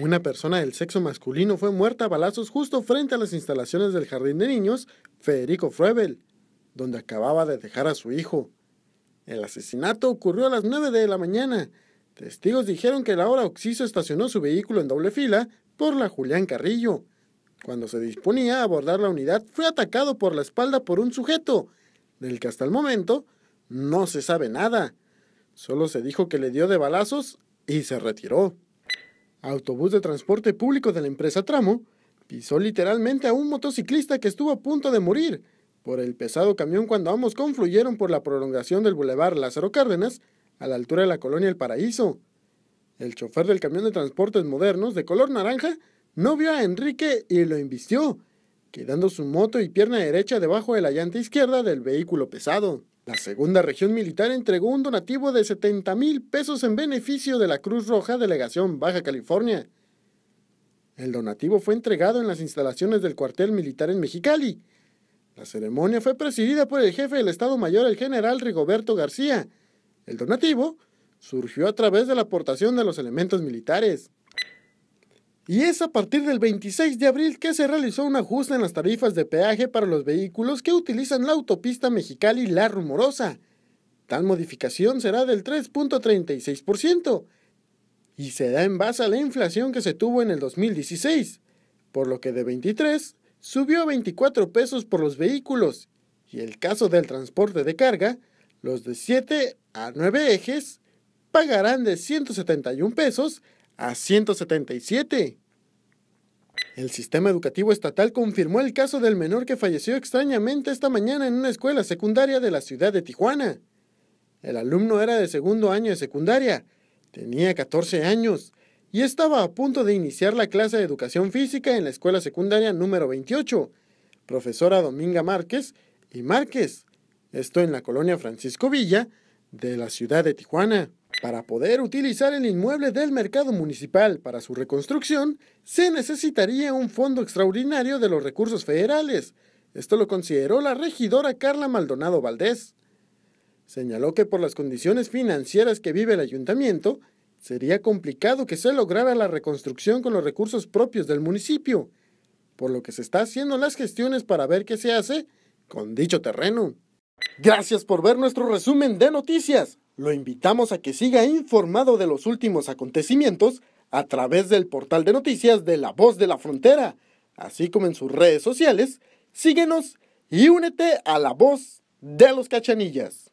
Una persona del sexo masculino fue muerta a balazos justo frente a las instalaciones del Jardín de Niños Federico Fruebel, donde acababa de dejar a su hijo. El asesinato ocurrió a las 9 de la mañana. Testigos dijeron que la hora Oxiso estacionó su vehículo en doble fila por la Julián Carrillo. Cuando se disponía a abordar la unidad, fue atacado por la espalda por un sujeto, del que hasta el momento no se sabe nada. Solo se dijo que le dio de balazos y se retiró autobús de transporte público de la empresa Tramo, pisó literalmente a un motociclista que estuvo a punto de morir por el pesado camión cuando ambos confluyeron por la prolongación del Boulevard Lázaro Cárdenas a la altura de la colonia El Paraíso. El chofer del camión de transportes modernos de color naranja no vio a Enrique y lo invistió, quedando su moto y pierna derecha debajo de la llanta izquierda del vehículo pesado. La segunda región militar entregó un donativo de 70 mil pesos en beneficio de la Cruz Roja Delegación Baja California. El donativo fue entregado en las instalaciones del cuartel militar en Mexicali. La ceremonia fue presidida por el jefe del Estado Mayor, el general Rigoberto García. El donativo surgió a través de la aportación de los elementos militares. Y es a partir del 26 de abril que se realizó un ajuste en las tarifas de peaje para los vehículos que utilizan la autopista Mexicali La Rumorosa. Tal modificación será del 3.36% y se da en base a la inflación que se tuvo en el 2016, por lo que de 23 subió a 24 pesos por los vehículos y el caso del transporte de carga, los de 7 a 9 ejes pagarán de 171 pesos a 177. El sistema educativo estatal confirmó el caso del menor que falleció extrañamente esta mañana en una escuela secundaria de la ciudad de Tijuana. El alumno era de segundo año de secundaria, tenía 14 años y estaba a punto de iniciar la clase de educación física en la escuela secundaria número 28, profesora Dominga Márquez y Márquez, esto en la colonia Francisco Villa de la ciudad de Tijuana. Para poder utilizar el inmueble del mercado municipal para su reconstrucción, se necesitaría un fondo extraordinario de los recursos federales. Esto lo consideró la regidora Carla Maldonado Valdés. Señaló que por las condiciones financieras que vive el ayuntamiento, sería complicado que se lograra la reconstrucción con los recursos propios del municipio, por lo que se está haciendo las gestiones para ver qué se hace con dicho terreno. Gracias por ver nuestro resumen de noticias. Lo invitamos a que siga informado de los últimos acontecimientos a través del portal de noticias de La Voz de la Frontera, así como en sus redes sociales. Síguenos y únete a la voz de los cachanillas.